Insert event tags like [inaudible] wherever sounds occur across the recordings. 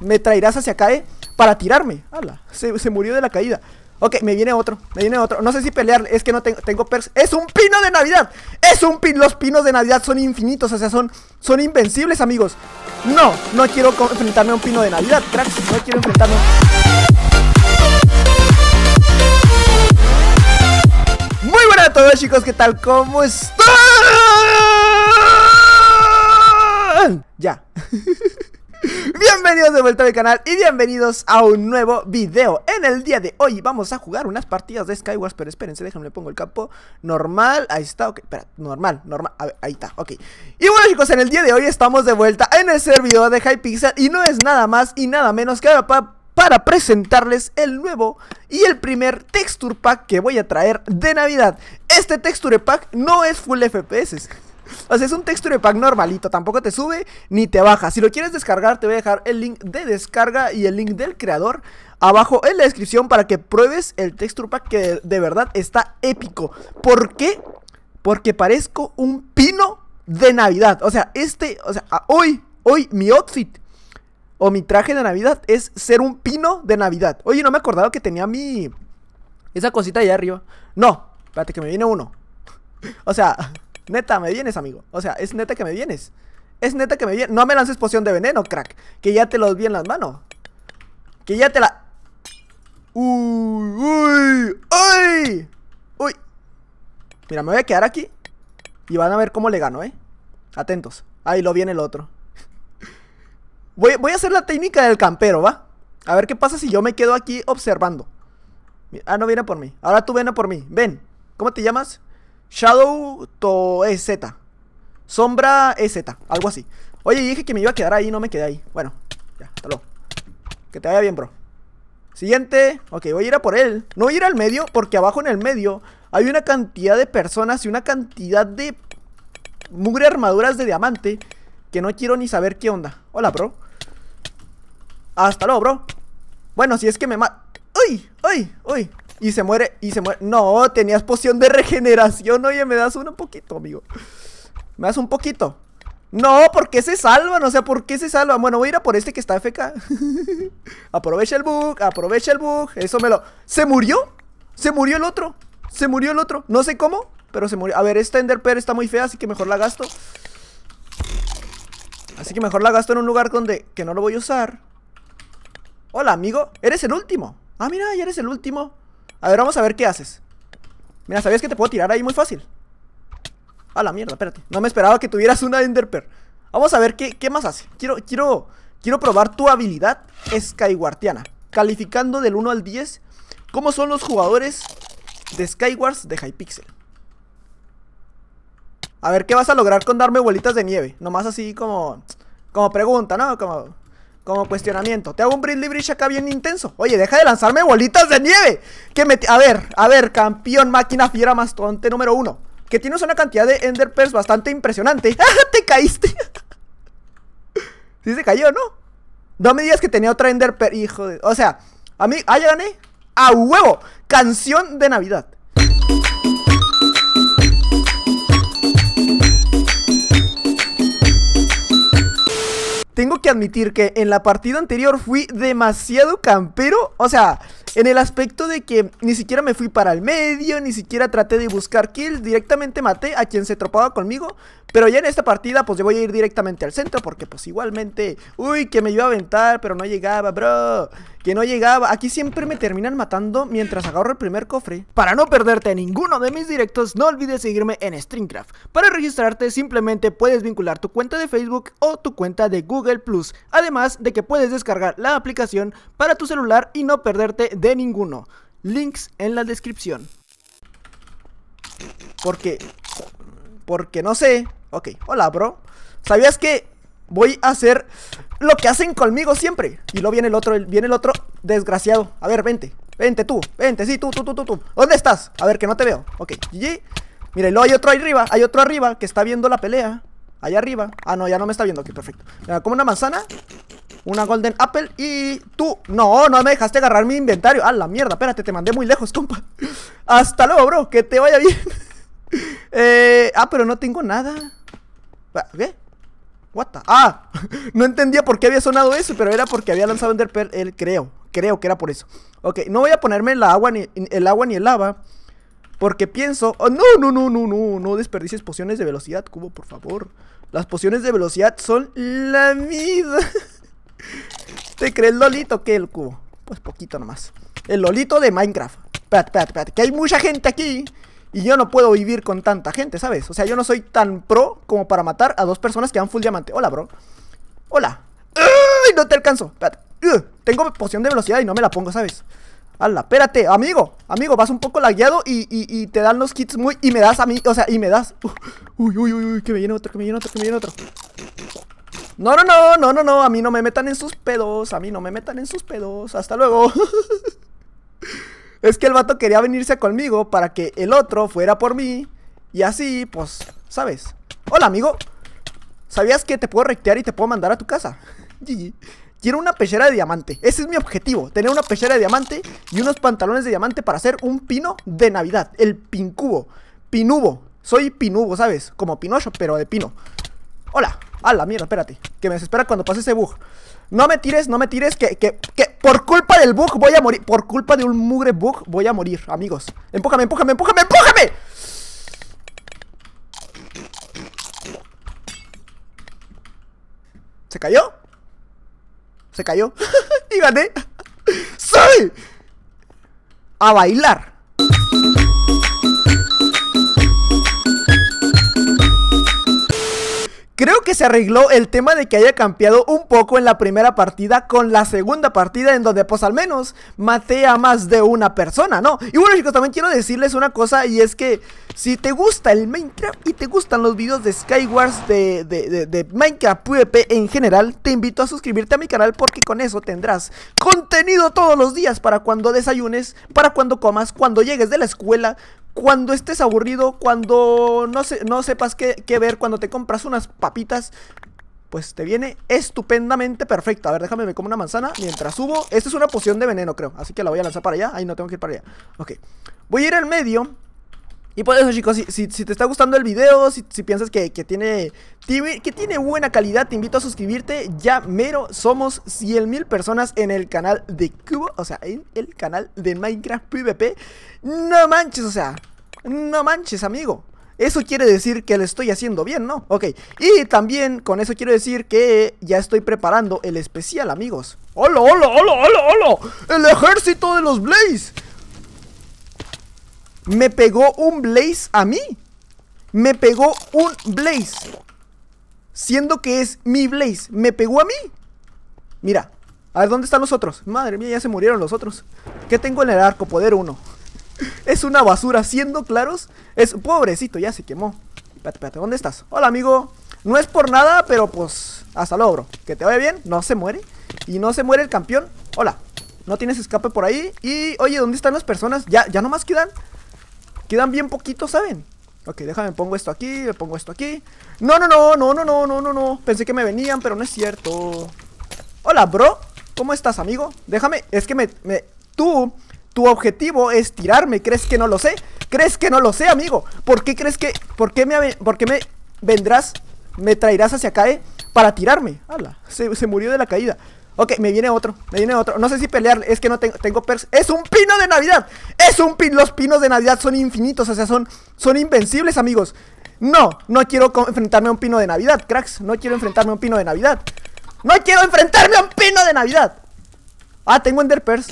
Me traerás hacia acá, eh, para tirarme. Ala, se, se, murió de la caída. Ok, me viene otro, me viene otro. No sé si pelear, es que no tengo, tengo pers ¡Es un pino de Navidad! ¡Es un pino! Los pinos de Navidad son infinitos, o sea, son, son invencibles, amigos. No, no quiero enfrentarme a un pino de Navidad, cracks. No quiero enfrentarme Muy buenas a todos chicos, ¿qué tal? ¿Cómo están? Ya [laughs] Bienvenidos de vuelta al canal y bienvenidos a un nuevo video En el día de hoy vamos a jugar unas partidas de Skywars Pero espérense, déjenme, le pongo el campo normal Ahí está, ok, espera, normal, normal, ahí está, ok Y bueno chicos, en el día de hoy estamos de vuelta en el servidor de Hypixel Y no es nada más y nada menos que para para presentarles el nuevo y el primer texture pack que voy a traer de navidad Este texture pack no es full FPS o sea, es un texture pack normalito, tampoco te sube ni te baja. Si lo quieres descargar, te voy a dejar el link de descarga y el link del creador abajo en la descripción para que pruebes el texture pack que de verdad está épico. ¿Por qué? Porque parezco un pino de Navidad. O sea, este, o sea, hoy, hoy mi outfit o mi traje de Navidad es ser un pino de Navidad. Oye, no me acordado que tenía mi... Esa cosita allá arriba. No, espérate que me viene uno. [laughs] o sea... Neta, me vienes, amigo. O sea, es neta que me vienes. Es neta que me vienes. No me lances poción de veneno, crack. Que ya te los vi en las manos. Que ya te la... Uy, uy, uy. Uy. Mira, me voy a quedar aquí. Y van a ver cómo le gano, ¿eh? Atentos. Ahí lo viene el otro. Voy, voy, a hacer la técnica del campero, ¿va? A ver qué pasa si yo me quedo aquí observando. Ah, no viene por mí. Ahora tú ven a por mí. Ven. ¿Cómo te llamas? Shadow to EZ. Sombra EZ, algo así. Oye, dije que me iba a quedar ahí, no me quedé ahí. Bueno, ya, hasta luego. Que te vaya bien, bro. Siguiente. Ok, voy a ir a por él. No voy a ir al medio porque abajo en el medio hay una cantidad de personas y una cantidad de mugre armaduras de diamante que no quiero ni saber qué onda. Hola, bro. Hasta luego, bro. Bueno, si es que me ma... ¡Uy! ¡Uy! ¡Uy! Y se muere, y se muere. No, tenías poción de regeneración. Oye, me das un poquito, amigo. Me das un poquito. No, ¿por qué se salvan? O sea, ¿por qué se salvan? Bueno, voy a ir a por este que está FK. [laughs] aprovecha el bug, aprovecha el bug. Eso me lo... ¿Se murió? Se murió el otro. Se murió el otro. No sé cómo, pero se murió. A ver, esta enderpear está muy fea, así que mejor la gasto. Así que mejor la gasto en un lugar donde... Que no lo voy a usar. Hola, amigo. Eres el último. Ah, mira, ya eres el último. A ver, vamos a ver qué haces. Mira, ¿sabías que te puedo tirar ahí muy fácil? A la mierda, espérate. No me esperaba que tuvieras una enderper. Vamos a ver qué, qué, más hace. Quiero, quiero, quiero probar tu habilidad Skywardiana. Calificando del 1 al 10, ¿cómo son los jugadores de Skywars de Hypixel? A ver qué vas a lograr con darme bolitas de nieve. Nomás así como, como pregunta, ¿no? Como, como cuestionamiento. Te hago un Britney Bridge acá bien intenso. Oye, deja de lanzarme bolitas de nieve. Que A ver, a ver, campeón máquina fiera tonte número uno. Que tienes una cantidad de enderpers bastante impresionante. [laughs] ¡Ah, ¡Te caíste! [laughs] sí se cayó, ¿no? No me digas que tenía otra enderper, hijo de... O sea, a mí... Ah, ya gané. ¡A huevo! Canción de Navidad. tengo que admitir que en la partida anterior fui demasiado campero. O sea, en el aspecto de que ni siquiera me fui para el medio, ni siquiera traté de buscar kills. Directamente maté a quien se tropaba conmigo. Pero ya en esta partida, pues yo voy a ir directamente al centro porque pues igualmente... Uy, que me iba a aventar, pero no llegaba, bro que no llegaba. Aquí siempre me terminan matando mientras agarro el primer cofre. Para no perderte ninguno de mis directos, no olvides seguirme en Streamcraft. Para registrarte simplemente puedes vincular tu cuenta de Facebook o tu cuenta de Google Plus. Además de que puedes descargar la aplicación para tu celular y no perderte de ninguno. Links en la descripción. Porque... Porque no sé. Ok, hola bro. ¿Sabías que Voy a hacer lo que hacen conmigo siempre. Y luego viene el otro, viene el otro desgraciado. A ver, vente. Vente tú, vente, sí, tú, tú, tú, tú, tú. ¿Dónde estás? A ver, que no te veo. Ok, GG. Mira, luego hay otro ahí arriba, hay otro arriba que está viendo la pelea. Allá arriba. Ah, no, ya no me está viendo. Ok, perfecto. como una manzana, una golden apple y tú. No, no me dejaste agarrar mi inventario. Ah, la mierda, espérate, te mandé muy lejos, compa. [laughs] Hasta luego, bro, que te vaya bien. [laughs] eh, ah, pero no tengo nada. Ah, ¿Qué? What Ah, [laughs] no entendía por qué había sonado eso, pero era porque había lanzado Enderpearl, él creo. Creo que era por eso. Ok, no voy a ponerme el agua ni el agua ni el lava. Porque pienso... Oh, no, no, no, no, no. No desperdicies pociones de velocidad, Cubo, por favor. Las pociones de velocidad son la vida. [laughs] ¿Te crees Lolito que el cubo? Pues poquito nomás. El Lolito de Minecraft. Pat, pat, pat. Que hay mucha gente aquí y yo no puedo vivir con tanta gente, ¿sabes? O sea, yo no soy tan pro como para matar a dos personas que dan full diamante. Hola, bro. Hola. ¡Ay! No te alcanzo. Espérate. Tengo poción de velocidad y no me la pongo, ¿sabes? Hala, espérate, amigo, amigo, vas un poco lagueado y, te dan los kits muy. Y me das a mí, o sea, y me das. Uy, uy, uy, uy, que me viene otro, que me viene otro, que me viene otro. No, no, no, no, no, no, a mí no me metan en sus pedos, a mí no me metan en sus pedos. Hasta luego. [laughs] Es que el vato quería venirse conmigo para que el otro fuera por mí. Y así, pues, ¿sabes? Hola, amigo. ¿Sabías que te puedo rectear y te puedo mandar a tu casa? GG. [laughs] Quiero una pechera de diamante. Ese es mi objetivo. Tener una pechera de diamante y unos pantalones de diamante para hacer un pino de Navidad. El pincubo. Pinubo. Soy pinubo, ¿sabes? Como Pinocho, pero de pino. Hola. A la mierda, espérate. Que me desespera cuando pase ese bug. No me tires, no me tires, que, que, que por culpa del bug voy a morir. Por culpa de un mugre bug voy a morir, amigos. Empújame, empújame, empújame, empújame. ¿Se cayó? ¿Se cayó? [laughs] y gané. [laughs] ¡Soy! A bailar. Creo que se arregló el tema de que haya cambiado un poco en la primera partida con la segunda partida en donde pues al menos maté a más de una persona, ¿no? Y bueno chicos, también quiero decirles una cosa y es que si te gusta el Minecraft y te gustan los videos de Skywars de Minecraft PvP en general, te invito a suscribirte a mi canal porque con eso tendrás contenido todos los días para cuando desayunes, para cuando comas, cuando llegues de la escuela, cuando estés aburrido, cuando no, no sepas qué, qué, ver, cuando te compras unas papitas, pues te viene estupendamente perfecto. A ver, déjame, me como una manzana mientras subo. Esta es una poción de veneno, creo, así que la voy a lanzar para allá. Ahí no tengo que ir para allá. Ok, voy a ir al medio y por eso chicos, si, te está gustando el video, si, piensas que, que, tiene, que tiene buena calidad, te invito a suscribirte. Ya mero somos 100.000 personas en el canal de Cubo, o sea, en el canal de Minecraft PvP. No manches, o sea, no manches amigo. Eso quiere decir que lo estoy haciendo bien, ¿no? Ok, y también con eso quiero decir que ya estoy preparando el especial, amigos. ¡Hola, hola, hola, hola, hola! ¡El ejército de los Blaze! Me pegó un Blaze a mí. Me pegó un Blaze. Siendo que es mi Blaze. Me pegó a mí. Mira. A ver, ¿dónde están los otros? Madre mía, ya se murieron los otros. ¿Qué tengo en el arco? Poder uno. [laughs] es una basura. Siendo claros, es pobrecito. Ya se quemó. Espérate, espérate. ¿Dónde estás? Hola, amigo. No es por nada, pero pues hasta logro. Que te vaya bien, no se muere. Y no se muere el campeón. Hola, no tienes escape por ahí. Y oye, ¿dónde están las personas? Ya, ya nomás quedan Quedan bien poquitos, ¿saben? Ok, déjame, pongo esto aquí, me pongo esto aquí No, no, no, no, no, no, no, no, no Pensé que me venían, pero no es cierto Hola, bro ¿Cómo estás, amigo? Déjame, es que me, me... Tú, tu objetivo es tirarme ¿Crees que no lo sé? ¿Crees que no lo sé, amigo? ¿Por qué crees que... ¿Por qué me, por me vendrás? ¿Me traerás hacia acá, eh? Para tirarme Hala, se murió de la caída Ok, me viene otro, me viene otro No sé si pelear, es que no tengo, tengo pers ¡Es un pino de Navidad! ¡Es un pino! Los pinos de Navidad son infinitos, o sea, son, son invencibles, amigos No, no quiero enfrentarme a un pino de Navidad, cracks No quiero enfrentarme a un pino de Navidad ¡No quiero enfrentarme a un pino de Navidad! Ah, tengo Ender Pers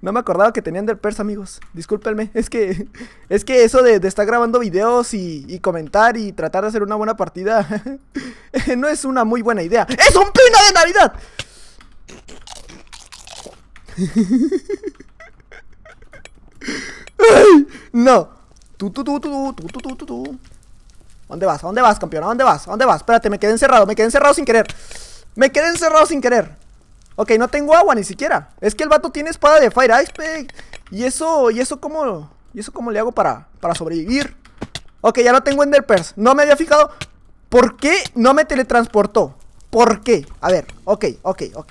no me acordaba que tenían del amigos. Discúlpenme. Es que, es que eso de, estar grabando videos y, comentar y tratar de hacer una buena partida [laughs] no es una muy buena idea. ¡Es un pino de Navidad! no. ¿Dónde vas? ¿A dónde vas, campeón? ¿A dónde vas? ¿A dónde vas? Espérate, me quedé encerrado. Me quedé encerrado sin querer. Me quedé encerrado sin querer. Ok, no tengo agua ni siquiera. Es que el vato tiene espada de Fire Ice Y eso, y eso cómo, y eso cómo le hago para, para sobrevivir. Ok, ya no tengo Ender No me había fijado. ¿Por qué no me teletransportó? ¿Por qué? A ver, ok, ok, ok.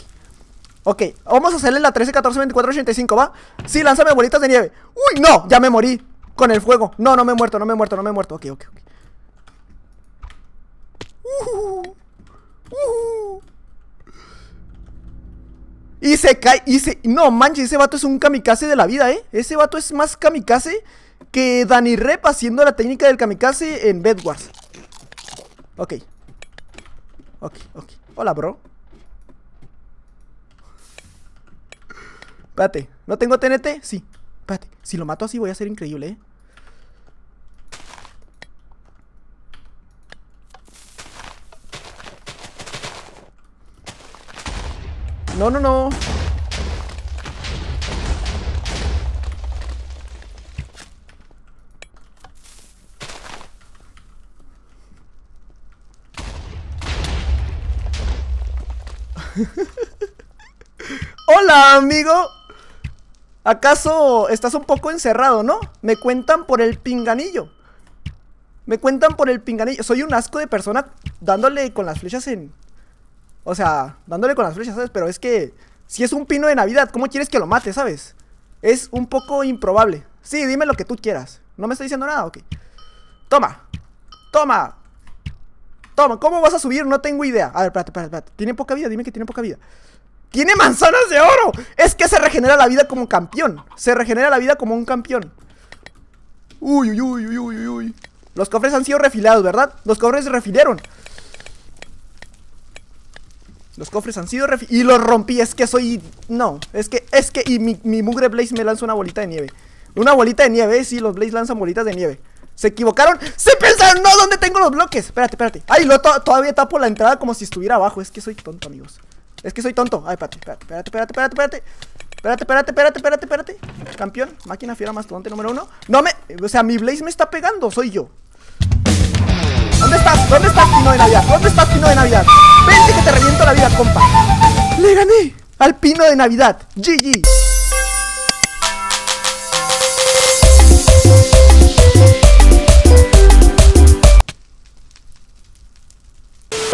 Ok, vamos a hacerle la 13, 14, 24, 85, ¿va? Sí, lánzame bolitas de nieve. ¡Uy, no! Ya me morí con el fuego. No, no me he muerto, no me he muerto, no me he muerto. Ok, ok, ok. Uh, Y se cae, y se... No, manches, ese vato es un kamikaze de la vida, ¿eh? Ese vato es más kamikaze que Dani Rep haciendo la técnica del kamikaze en Bedwars Ok. Ok, ok. Hola, bro. Espérate, ¿no tengo TNT? Sí. Espérate, si lo mato así voy a ser increíble, ¿eh? No, no, no. [laughs] Hola, amigo. ¿Acaso estás un poco encerrado, no? Me cuentan por el pinganillo. Me cuentan por el pinganillo. Soy un asco de persona dándole con las flechas en, o sea, dándole con las flechas, ¿sabes? Pero es que si es un pino de Navidad, ¿cómo quieres que lo mate, sabes? Es un poco improbable. Sí, dime lo que tú quieras. ¿No me está diciendo nada? Ok. Toma. Toma. Toma. ¿Cómo vas a subir? No tengo idea. A ver, espérate, espérate, espérate. Tiene poca vida. Dime que tiene poca vida. ¡Tiene manzanas de oro! Es que se regenera la vida como campeón. Se regenera la vida como un campeón. Uy, uy, uy, uy, uy, uy. Los cofres han sido refilados, ¿verdad? Los cofres se refilieron. Los cofres han sido Y los rompí, es que soy... No, es que, es que... Y mi, mi mugre Blaze me lanza una bolita de nieve Una bolita de nieve, sí, los Blaze lanzan bolitas de nieve Se equivocaron Se pensaron, no, ¿dónde tengo los bloques? Espérate, espérate Ay, lo todavía tapo la entrada como si estuviera abajo Es que soy tonto, amigos Es que soy tonto Ay, espérate, espérate, espérate, espérate, espérate, espérate Espérate, espérate, espérate, espérate, espérate Campeón, máquina fiera mastodonte número uno No me... O sea, mi Blaze me está pegando, soy yo ¿Dónde está el Pino de Navidad? ¿Dónde está el Pino de Navidad? Vente que te reviento la vida, compa. Le gané al Pino de Navidad. GG.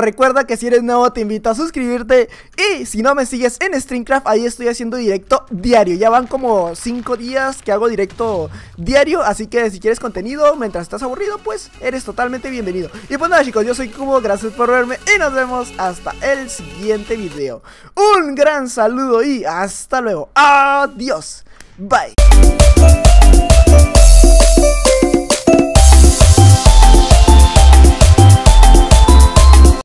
Recuerda que si eres nuevo te invito a suscribirte y si no me sigues en Streamcraft, ahí estoy haciendo directo diario. Ya van como 5 días que hago directo diario, así que si quieres contenido mientras estás aburrido, pues eres totalmente bienvenido. Y pues nada chicos, yo soy Kumo gracias por verme y nos vemos hasta el siguiente video. Un gran saludo y hasta luego. Adiós. Bye.